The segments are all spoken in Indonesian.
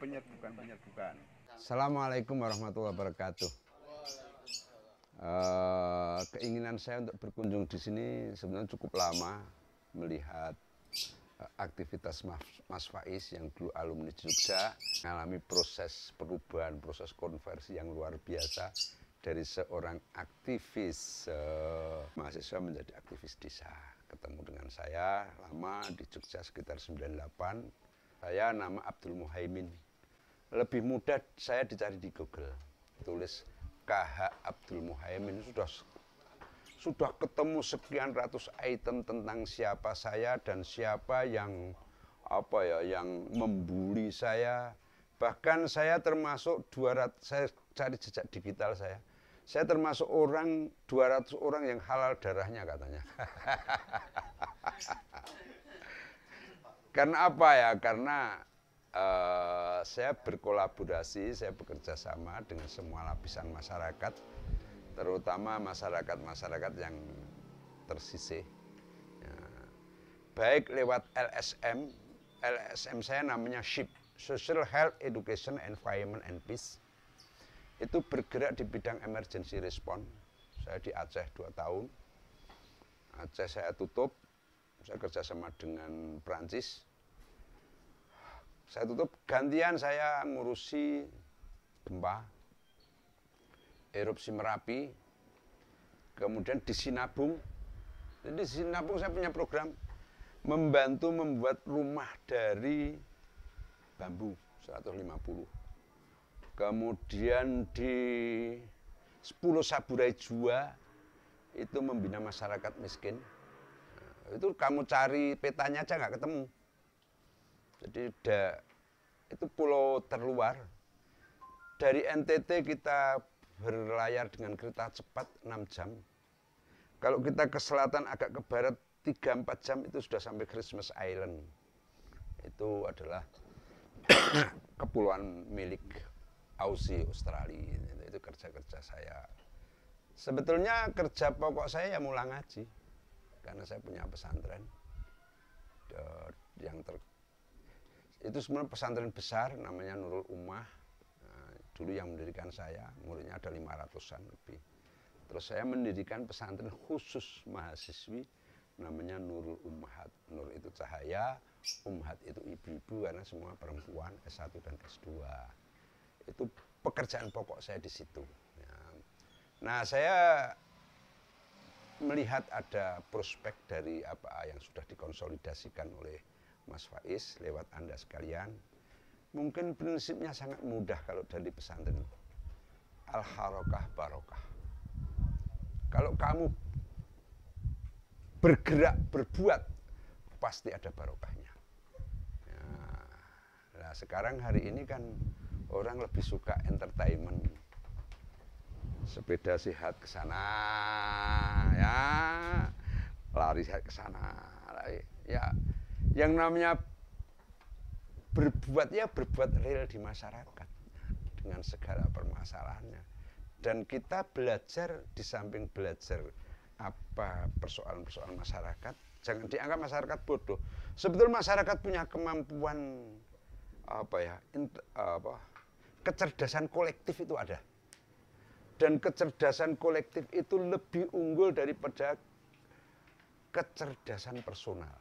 penyerbukan-penyerbukan. Assalamualaikum warahmatullahi wabarakatuh. Uh, keinginan saya untuk berkunjung di sini sebenarnya cukup lama melihat eh, aktivitas Mas, Faiz yang dulu alumni Jogja mengalami proses perubahan, proses konversi yang luar biasa dari seorang aktivis eh, mahasiswa menjadi aktivis desa. Ketemu dengan saya lama di Jogja sekitar 98. Saya nama Abdul Muhaimin lebih mudah saya dicari di Google. Tulis KH Abdul Muhaymin sudah sudah ketemu sekian ratus item tentang siapa saya dan siapa yang apa ya yang membuli saya. Bahkan saya termasuk 200 saya cari jejak digital saya. Saya termasuk orang 200 orang yang halal darahnya katanya. Karena apa ya? Karena Eh, saya berkolaborasi, saya bekerja sama dengan semua lapisan masyarakat, terutama masyarakat-masyarakat yang tersisih. Ya. Baik lewat LSM, LSM saya namanya SHIP, Social Health Education Environment and Peace. Itu bergerak di bidang emergency response. Saya di Aceh dua tahun. Aceh saya tutup, saya kerjasama dengan Perancis, saya tutup gantian saya ngurusi gempa erupsi Merapi kemudian di Sinabung jadi di Sinabung saya punya program membantu membuat rumah dari bambu 150 kemudian di 10 Saburai Jua itu membina masyarakat miskin itu kamu cari petanya aja nggak ketemu jadi da, itu pulau terluar dari NTT kita berlayar dengan kereta cepat 6 jam kalau kita ke selatan agak ke barat 3-4 jam itu sudah sampai Christmas Island itu adalah kepulauan milik Aussie Australia itu, kerja-kerja saya sebetulnya kerja pokok saya ya mulang ngaji karena saya punya pesantren yang ter itu sebenarnya pesantren besar namanya Nurul Umah eh, dulu yang mendirikan saya muridnya ada 500an lebih terus saya mendirikan pesantren khusus mahasiswi namanya Nurul Ummahat Nur itu cahaya Ummahat itu ibu-ibu karena semua perempuan S1 dan S2 itu pekerjaan pokok saya di situ ya. nah saya melihat ada prospek dari apa yang sudah dikonsolidasikan oleh Mas Faiz lewat Anda sekalian. Mungkin prinsipnya sangat mudah kalau dari pesantren. Al-harokah barokah. Kalau kamu bergerak, berbuat, pasti ada barokahnya. Ya. Nah, sekarang hari ini kan orang lebih suka entertainment. Sepeda sehat ke sana, ya. Lari sehat ke sana. Ya, yang namanya berbuat ya berbuat real di masyarakat dengan segala permasalahannya dan kita belajar di samping belajar apa persoalan-persoalan masyarakat jangan dianggap masyarakat bodoh sebetulnya masyarakat punya kemampuan apa ya apa kecerdasan kolektif itu ada dan kecerdasan kolektif itu lebih unggul daripada kecerdasan personal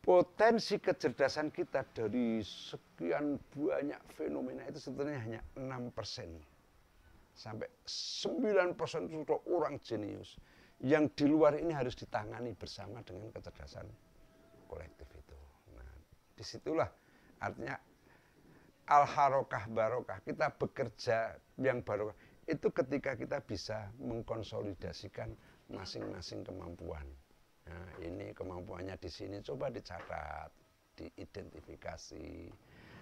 potensi kecerdasan kita dari sekian banyak fenomena itu sebenarnya hanya enam persen sampai sembilan persen sudah orang jenius yang di luar ini harus ditangani bersama dengan kecerdasan kolektif itu. Nah, disitulah artinya al harokah barokah kita bekerja yang barokah itu ketika kita bisa mengkonsolidasikan masing-masing kemampuan. Nah, ini kemampuannya di sini coba dicatat, diidentifikasi.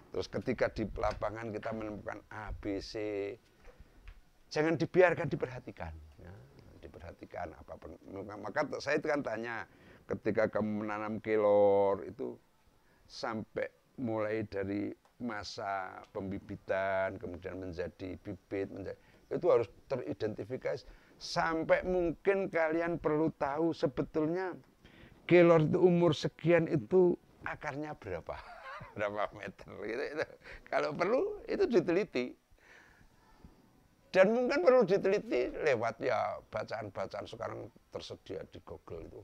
Terus ketika di lapangan kita menemukan ABC, jangan dibiarkan diperhatikan. Ya, diperhatikan apa maka saya itu kan tanya ketika kamu menanam kelor itu sampai mulai dari masa pembibitan kemudian menjadi bibit menjadi itu harus teridentifikasi Sampai mungkin kalian perlu tahu sebetulnya kelor itu umur sekian itu akarnya berapa berapa meter gitu, gitu. kalau perlu itu diteliti dan mungkin perlu diteliti lewat ya bacaan-bacaan sekarang tersedia di Google itu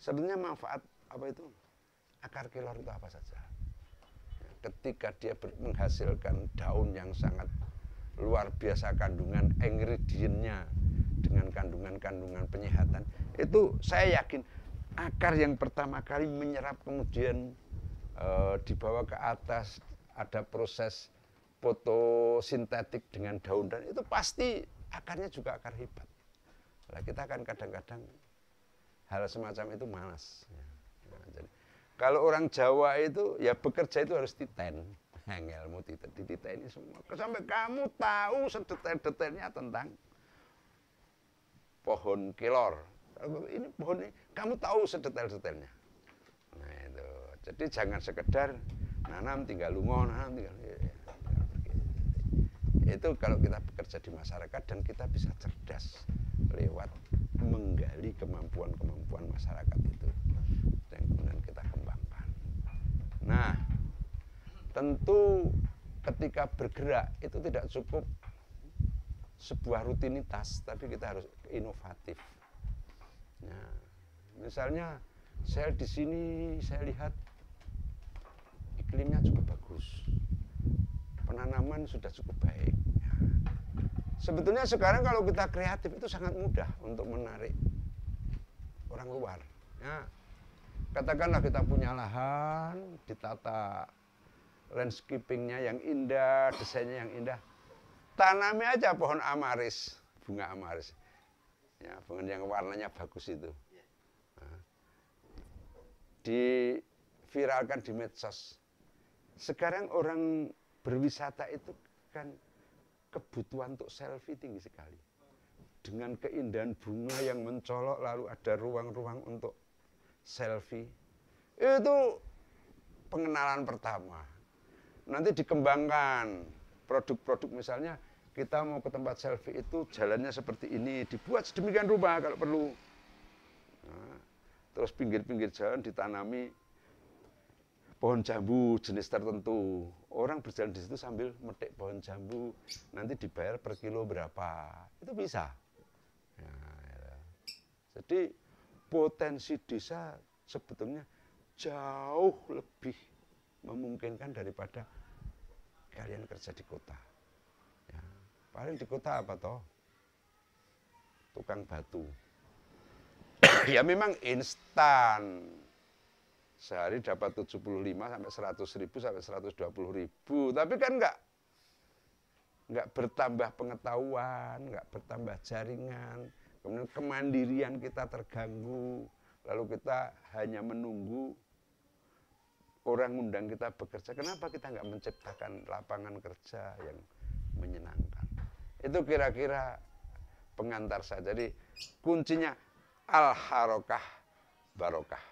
sebenarnya manfaat apa itu akar kelor itu apa saja ketika dia menghasilkan daun yang sangat luar biasa kandungan ingredientnya dengan kandungan-kandungan penyehatan itu saya yakin akar yang pertama kali menyerap kemudian e, dibawa ke atas ada proses fotosintetik dengan daun dan itu pasti akarnya juga akar hebat. Nah, kita akan kadang-kadang hal semacam itu malas. Ya. Nah, jadi, kalau orang Jawa itu ya bekerja itu harus titen. Ngelmu titen, ini semua. Sampai kamu tahu sedetail-detailnya tentang pohon kelor. Ini pohon ini, kamu tahu sedetail-detailnya. Nah itu, jadi jangan sekedar nanam tinggal lungo, nanam tinggal iya, iya. itu kalau kita bekerja di masyarakat dan kita bisa cerdas lewat menggali kemampuan-kemampuan masyarakat itu dan kemudian kita kembangkan. Nah, tentu ketika bergerak itu tidak cukup sebuah rutinitas, tapi kita harus inovatif. Nah, misalnya saya di sini saya lihat iklimnya cukup bagus, penanaman sudah cukup baik. Sebetulnya sekarang kalau kita kreatif itu sangat mudah untuk menarik orang luar. Ya. Katakanlah kita punya lahan, ditata landscapingnya yang indah, desainnya yang indah, tanami aja pohon amaris, bunga amaris. Ya, pohon yang warnanya bagus itu. Nah, diviralkan di medsos. Sekarang orang berwisata itu kan kebutuhan untuk selfie tinggi sekali. Dengan keindahan bunga yang mencolok lalu ada ruang-ruang untuk selfie. Itu pengenalan pertama. Nanti dikembangkan produk-produk misalnya kita mau ke tempat selfie itu jalannya seperti ini, dibuat sedemikian rupa kalau perlu. Nah, terus pinggir-pinggir jalan ditanami pohon jambu jenis tertentu. Orang berjalan di situ sambil metik pohon jambu, nanti dibayar per kilo berapa. Itu bisa. Nah, ya. Jadi potensi desa sebetulnya jauh lebih memungkinkan daripada kalian kerja di kota. Paling di kota apa toh? Tukang batu. ya memang instan. Sehari dapat 75 sampai 100 ribu sampai 120 ribu. Tapi kan enggak nggak bertambah pengetahuan, nggak bertambah jaringan, kemudian kemandirian kita terganggu, lalu kita hanya menunggu orang undang kita bekerja. Kenapa kita nggak menciptakan lapangan kerja yang menyenangkan? Itu kira-kira pengantar saya. Jadi kuncinya al-harokah barokah.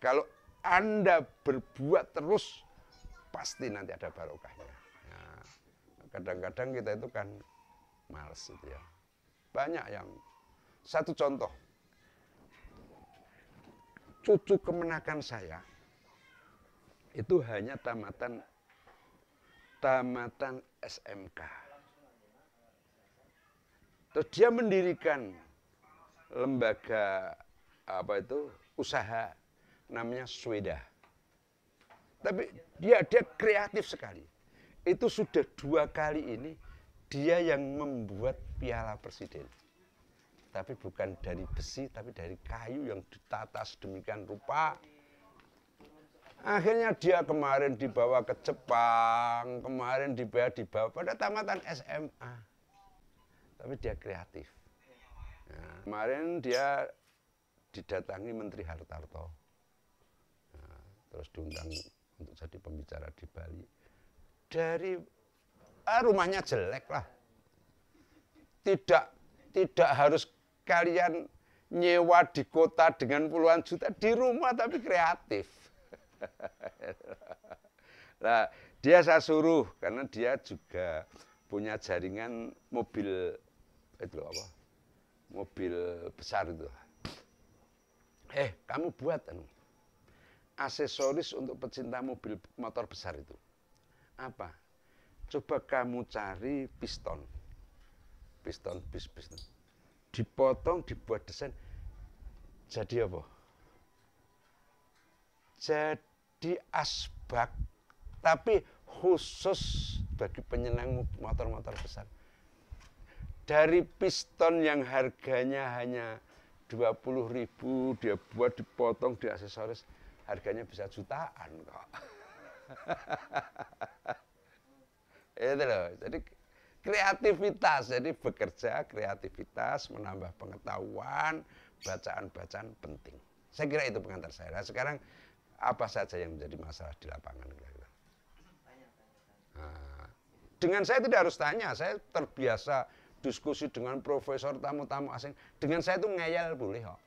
Kalau Anda berbuat terus, pasti nanti ada barokahnya. Nah, kadang-kadang kita itu kan males itu ya. Banyak yang, satu contoh, cucu kemenakan saya itu hanya tamatan tamatan SMK. Terus dia mendirikan lembaga apa itu usaha namanya Sweda. Tapi dia dia kreatif sekali. Itu sudah dua kali ini dia yang membuat piala presiden. Tapi bukan dari besi, tapi dari kayu yang ditata sedemikian rupa. Akhirnya dia kemarin dibawa ke Jepang, kemarin dibawa dibawa pada tamatan SMA tapi dia kreatif. Ya. kemarin dia didatangi Menteri Hartarto, ya. terus diundang untuk jadi pembicara di Bali. Dari ah, rumahnya jelek lah, tidak tidak harus kalian nyewa di kota dengan puluhan juta di rumah tapi kreatif. nah, dia saya suruh karena dia juga punya jaringan mobil itu apa mobil besar itu eh kamu buat anu aksesoris untuk pecinta mobil motor besar itu apa coba kamu cari piston piston bis piston dipotong dibuat desain jadi apa jadi asbak tapi khusus bagi penyenang motor-motor besar dari piston yang harganya hanya 20 ribu dia buat dipotong di aksesoris harganya bisa jutaan kok itu loh jadi kreativitas jadi bekerja kreativitas menambah pengetahuan bacaan-bacaan penting saya kira itu pengantar saya nah, sekarang apa saja yang menjadi masalah di lapangan kira-kira nah, dengan saya tidak harus tanya saya terbiasa diskusi dengan profesor tamu-tamu asing dengan saya itu ngeyel boleh kok